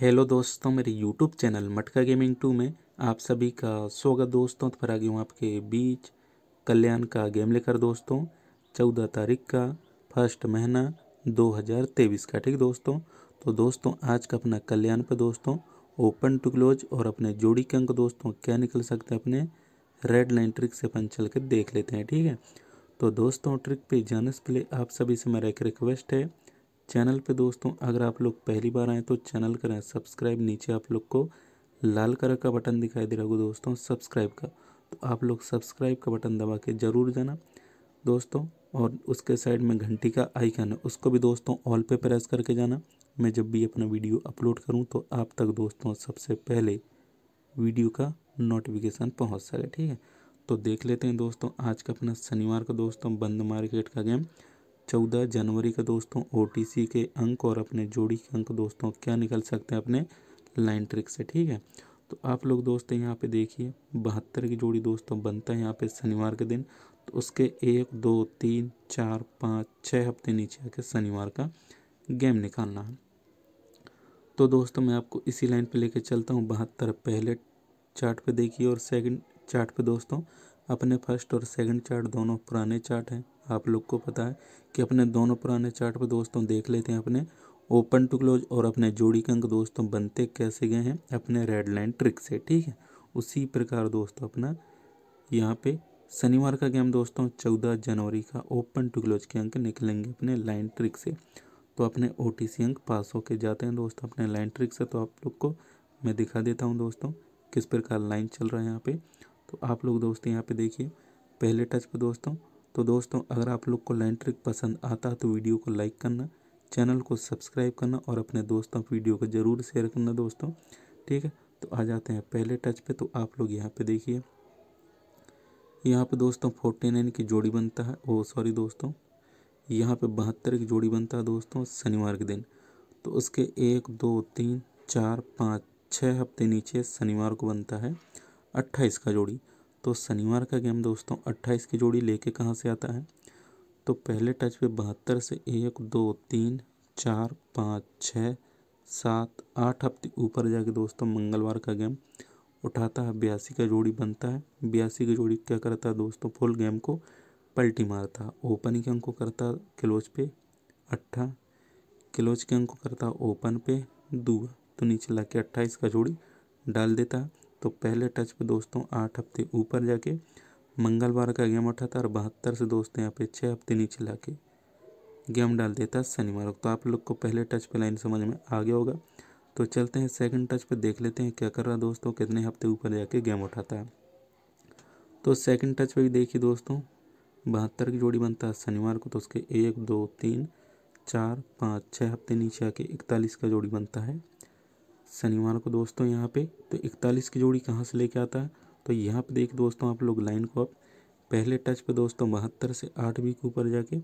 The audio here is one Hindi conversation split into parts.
हेलो दोस्तों मेरे YouTube channel Matka gaming two में आप सभी का स्वागत दोस्तों तो फिर आ गया हूँ आपके बीच कल्याण का गेम लेकर दोस्तों चौदह तारीख का फर्स्ट महीना दो हज़ार तेईस का ठीक दोस्तों तो दोस्तों आज का अपना कल्याण पर दोस्तों ओपन टू क्लोज और अपने जोड़ी के अंक दोस्तों क्या निकल सकते हैं अपने रेड लाइन ट्रिक से अपन चल के देख लेते हैं ठीक है तो दोस्तों ट्रिक पे जाने से पहले आप सभी से मेरा एक रिक्वेस्ट है चैनल पे दोस्तों अगर आप लोग पहली बार आएँ तो चैनल करें सब्सक्राइब नीचे आप लोग को लाल कलर का बटन दिखाई दे रहा होगा दोस्तों सब्सक्राइब का तो आप लोग सब्सक्राइब का बटन दबा के ज़रूर जाना दोस्तों और उसके साइड में घंटी का आइकन है उसको भी दोस्तों ऑल पे प्रेस करके जाना मैं जब भी अपना वीडियो अपलोड करूँ तो आप तक दोस्तों सबसे पहले वीडियो का नोटिफिकेशन पहुँच सके ठीक है तो देख लेते हैं दोस्तों आज का अपना शनिवार का दोस्तों बंद मार्केट का गेम चौदह जनवरी का दोस्तों ओ के अंक और अपने जोड़ी के अंक दोस्तों क्या निकल सकते हैं अपने लाइन ट्रिक से ठीक है तो आप लोग दोस्तों यहाँ पे देखिए बहत्तर की जोड़ी दोस्तों बनता है यहाँ पे शनिवार के दिन तो उसके एक दो तीन चार पाँच छः हफ्ते नीचे आके शनिवार का गेम निकालना है तो दोस्तों मैं आपको इसी लाइन पे लेके चलता हूँ बहत्तर पहले चार्ट पे देखिए और सेकंड चार्ट पे दोस्तों अपने फर्स्ट और सेकंड चार्ट दोनों पुराने चार्ट हैं आप लोग को पता है कि अपने दोनों पुराने चार्ट पर दोस्तों देख लेते हैं अपने ओपन टू क्लोज और अपने जोड़ी के अंक दोस्तों बनते कैसे गए हैं अपने रेड लाइन ट्रिक से ठीक है उसी प्रकार दोस्तों अपना यहाँ पे शनिवार का गेम दोस्तों चौदह जनवरी का ओपन टू क्लोज के अंक निकलेंगे अपने लाइन ट्रिक से तो अपने ओ अंक पास होके जाते हैं दोस्तों अपने लाइन ट्रिक से तो आप लोग को मैं दिखा देता हूँ दोस्तों किस प्रकार लाइन चल रहा है यहाँ पर तो आप लोग दोस्तों यहाँ पे देखिए पहले टच पे दोस्तों तो दोस्तों अगर आप लोग को लाइन ट्रिक पसंद आता है तो वीडियो को लाइक करना चैनल को सब्सक्राइब करना और अपने दोस्तों वीडियो को ज़रूर शेयर करना दोस्तों ठीक है तो आ जाते हैं पहले टच पे तो आप लोग यहाँ पे देखिए यहाँ पे दोस्तों फोर्टी नाइन की जोड़ी बनता है ओ सॉरी दोस्तों यहाँ पे बहत्तर की जोड़ी बनता है दोस्तों शनिवार के दिन तो उसके एक दो तीन चार पाँच छः हफ्ते नीचे शनिवार को बनता है अट्ठाईस का जोड़ी तो शनिवार का गेम दोस्तों अट्ठाईस की जोड़ी लेके कहाँ से आता है तो पहले टच पे बहत्तर से एक दो तीन चार पाँच छः सात आठ हफ्ते ऊपर जाके दोस्तों मंगलवार का गेम उठाता है बयासी का जोड़ी बनता है बयासी की जोड़ी क्या करता है दोस्तों फुल गेम को पलटी मारता है ओपन के अंक को करता क्लोज पे अट्ठा क्लोज के अंक को करता ओपन पे दो तो नीचे ला के अट्ठाईस का जोड़ी डाल देता है तो पहले टच पे दोस्तों आठ हफ्ते ऊपर जाके मंगलवार का गेम उठा था और बहत्तर से दोस्त यहाँ पे छः हफ्ते नीचे ला के गेम डाल देता शनिवार को तो आप लोग को पहले टच पे लाइन समझ में आ गया होगा तो चलते हैं सेकंड टच पे देख लेते हैं क्या कर रहा दोस्तों कितने हफ्ते ऊपर जाके गेम उठाता है तो सेकंड टच पे भी देखिए दोस्तों बहत्तर की जोड़ी बनता है शनिवार को तो उसके एक दो तीन चार पाँच छः हफ्ते नीचे आके इकतालीस का जोड़ी बनता है शनिवार को दोस्तों यहाँ पे तो इकतालीस की जोड़ी कहाँ से लेके आता है तो यहाँ पे देख दोस्तों आप लोग लाइन को आप पहले टच पे दोस्तों बहत्तर से आठ वीक के ऊपर जाके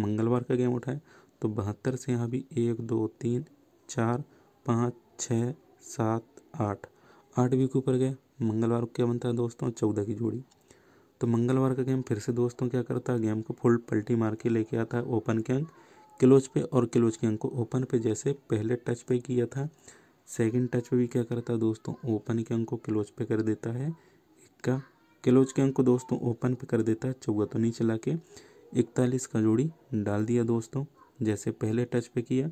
मंगलवार का गेम उठाए तो बहत्तर से यहाँ भी एक दो तीन चार पाँच छः सात आठ आठ वीक के ऊपर गए मंगलवार को क्या बनता है दोस्तों चौदह की जोड़ी तो मंगलवार का गेम फिर से दोस्तों क्या करता है गेम को फुल पल्टी मार के लेके आता है ओपन के अंक क्लोज पे और क्लोज के अंक को ओपन पे जैसे पहले टच पे किया था सेकंड टच पे भी क्या करता है दोस्तों ओपन के अंक को क्लोज पे कर देता है इक्का क्लोज के अंक को दोस्तों ओपन पे कर देता है चौवा तो नीचे ला के इकतालीस का जोड़ी डाल दिया दोस्तों जैसे पहले टच पे किया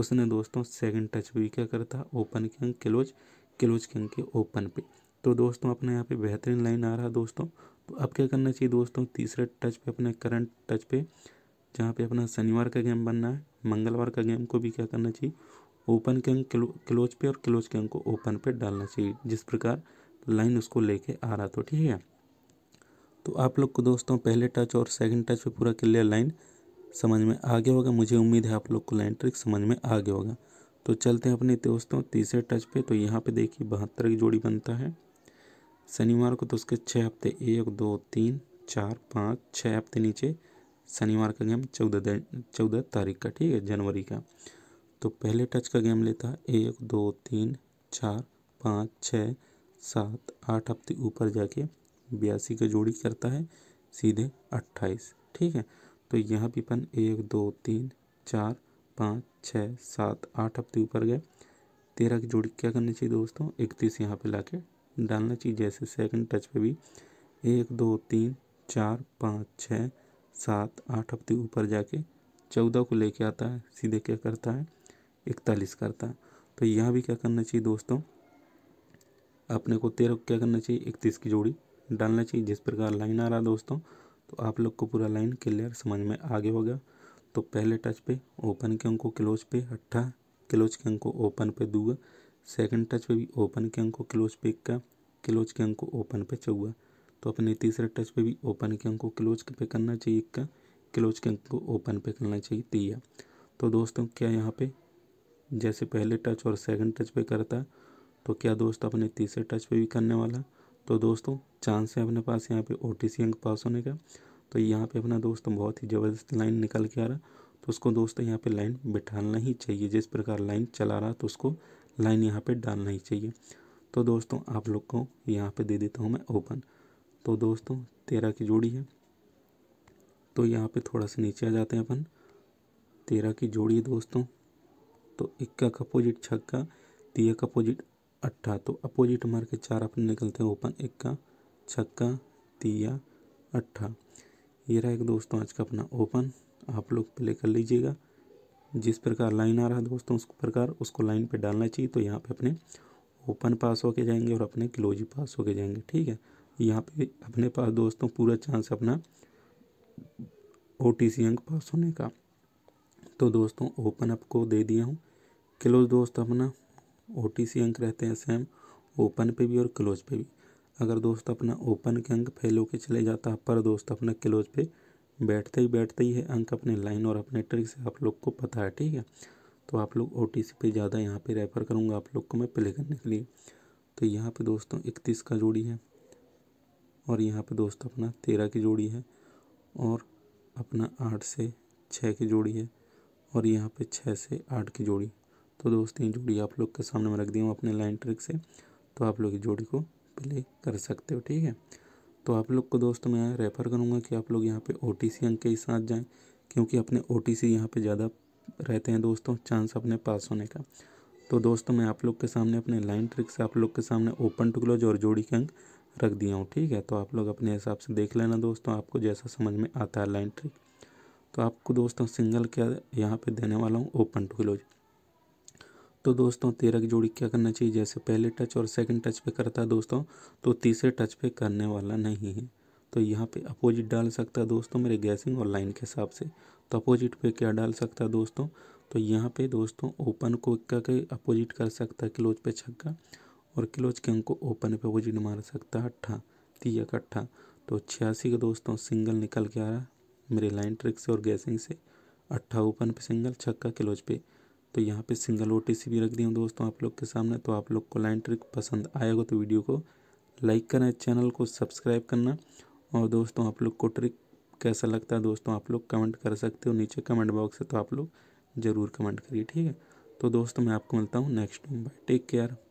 उसने दोस्तों सेकंड टच पे भी क्या करता ओपन के अंक क्लोज क्लोज के अंक के ओपन पे तो दोस्तों अपने यहाँ पे बेहतरीन लाइन आ रहा दोस्तों तो अब क्या करना चाहिए दोस्तों तीसरे टच पे अपने करंट टच पे जहाँ पे अपना शनिवार का गेम बनना है मंगलवार का गेम को भी क्या करना चाहिए ओपन के अंक क्लोज पे और क्लोज के अंक को ओपन पे डालना चाहिए जिस प्रकार लाइन उसको लेके आ रहा तो ठीक है तो आप लोग को दोस्तों पहले टच और सेकंड टच पे पूरा क्लियर लाइन समझ में आ गया होगा मुझे उम्मीद है आप लोग को लाइन ट्रिक समझ में आ गया होगा तो चलते हैं अपने दोस्तों तीसरे टच पे तो यहाँ पे देखिए बहत्तर की जोड़ी बनता है शनिवार को तो उसके छः हफ्ते एक दो तीन चार पाँच छः हफ्ते नीचे शनिवार का गेम चौदह चौदह तारीख का ठीक है जनवरी का तो पहले टच का गेम लेता है एक दो तीन चार पाँच छः सात आठ हफ्ते ऊपर जाके बयासी का जोड़ी करता है सीधे अट्ठाईस ठीक है तो यहाँ भी अपन एक दो तीन चार पाँच छः सात आठ हफ्ते ऊपर गए तेरह की जोड़ी क्या करनी चाहिए दोस्तों इकतीस यहाँ पे लाके डालना चाहिए जैसे सेकंड टच पे भी एक दो तीन चार पाँच छः सात आठ हफ्ते ऊपर जाके चौदह को लेके आता है सीधे क्या करता है इकतालीस करता है तो यहाँ भी क्या करना चाहिए दोस्तों अपने को तेरह क्या करना चाहिए इकतीस की जोड़ी डालना चाहिए जिस प्रकार लाइन आ रहा दोस्तों तो आप लोग को पूरा लाइन क्लियर समझ में आगे होगा तो पहले टच पे ओपन के अंकों क्लोज पे अट्ठा क्लोज के अंकों ओपन पे दो सेकंड टच पे भी ओपन के अंक को क्लोज पे इक्का क्लोज के अंकों ओपन पे चौगा तो अपने तीसरे टच पे भी ओपन के अंकों क्लोज पे करना चाहिए इक्का क्लोज के अंक को ओपन पे करना चाहिए तीया तो दोस्तों क्या यहाँ पे जैसे पहले टच और सेकंड टच पे करता है तो क्या दोस्त अपने तीसरे टच पे भी करने वाला तो दोस्तों चांस है अपने पास यहाँ पे ओ टी सी अंक पास होने का तो यहाँ पे अपना दोस्त बहुत ही ज़बरदस्त लाइन निकल के आ रहा तो उसको दोस्त यहाँ पे लाइन बिठाना ही चाहिए जिस प्रकार लाइन चला रहा तो उसको लाइन यहाँ पर डालना ही चाहिए तो दोस्तों आप लोग को यहाँ पर दे देता हूँ मैं ओपन तो दोस्तों तेरह की जोड़ी है तो यहाँ पे थोड़ा सा नीचे आ जाते हैं अपन तेरह की जोड़ी दोस्तों तो इक्का का अपोजिट छक्का तिया का अपोजिट अट्ठा तो अपोजिट मार के चार अपने निकलते हैं ओपन इक्का छक्का तिया तो अट्ठा ये रहा एक दोस्तों आज का अपना ओपन आप लोग प्ले कर लीजिएगा जिस प्रकार लाइन आ रहा है दोस्तों उस प्रकार उसको लाइन पे डालना चाहिए तो यहाँ पे अपने ओपन पास होके जाएंगे और अपने क्लोज पास होके जाएंगे ठीक है यहाँ पे अपने पास दोस्तों पूरा चांस अपना ओ टी सी अंक पास होने का तो दोस्तों ओपन अप को दे दिया हूँ क्लोज दोस्त अपना ओ अंक रहते हैं सेम ओपन पे भी और क्लोज पे भी अगर दोस्त अपना ओपन के अंक फेल के चले जाता है पर दोस्त अपना क्लोज पे बैठते ही बैठते ही है अंक अपने लाइन और अपने ट्रिक से आप लोग को पता है ठीक है तो आप लोग ओ टी सी पे ज़्यादा यहाँ पे रेफर करूँगा आप लोग को मैं प्ले करने के लिए तो यहाँ पे दोस्तों इकतीस का जोड़ी है और यहाँ पे दोस्त अपना तेरह की जोड़ी है और अपना आठ से छः की जोड़ी है और यहाँ पे छः से आठ की जोड़ी तो दोस्त ये जोड़ी आप लोग के सामने में रख दी हूँ अपने लाइन ट्रिक से तो आप लोग इस जोड़ी को प्ले कर सकते हो ठीक है तो आप लोग को दोस्त मैं रेफ़र करूँगा कि आप लोग यहाँ पे ओ अंक के साथ जाएँ क्योंकि अपने ओ टी सी यहाँ पर ज़्यादा रहते हैं दोस्तों चांस अपने पास होने का तो दोस्तों मैं आप लोग के सामने अपने लाइन ट्रिक से आप लोग के सामने ओपन टू क्लोज और जोड़ी के अंक रख दिया हूँ ठीक है तो आप लोग अपने हिसाब से देख लेना दोस्तों आपको जैसा समझ में आता है लाइन ट्रिक तो आपको दोस्तों सिंगल क्या यहाँ पे देने वाला हूँ ओपन टू क्लोज तो दोस्तों तेरह की जोड़ी क्या करना चाहिए जैसे पहले टच और सेकंड टच पे करता है दोस्तों तो तीसरे टच पे करने वाला नहीं है तो यहाँ पे अपोजिट डाल सकता है दोस्तों मेरे गैसिंग और लाइन के हिसाब से तो अपोजिट पे क्या डाल सकता है दोस्तों तो यहाँ पे दोस्तों ओपन को क्या के अपोजिट कर सकता है क्लोज पे छक्का और क्लोज के अंक को ओपन पे अपोजिट मार सकता है अट्ठा तीस इकट्ठा तो छियासी का दोस्तों सिंगल निकल के आ रहा मेरे लाइन ट्रिक से और गैसिंग से अट्ठा ओपन पे सिंगल छक्का क्लोज पे तो यहाँ पे सिंगल ओ भी रख दिया हूँ दोस्तों आप लोग के सामने तो आप लोग को लाइन ट्रिक पसंद आएगा तो वीडियो को लाइक करना चैनल को सब्सक्राइब करना और दोस्तों आप लोग को ट्रिक कैसा लगता है दोस्तों आप लोग कमेंट कर सकते हो नीचे कमेंट बॉक्स है तो आप लोग ज़रूर कमेंट करिए ठीक है तो दोस्तों मैं आपको मिलता हूँ next time bye take care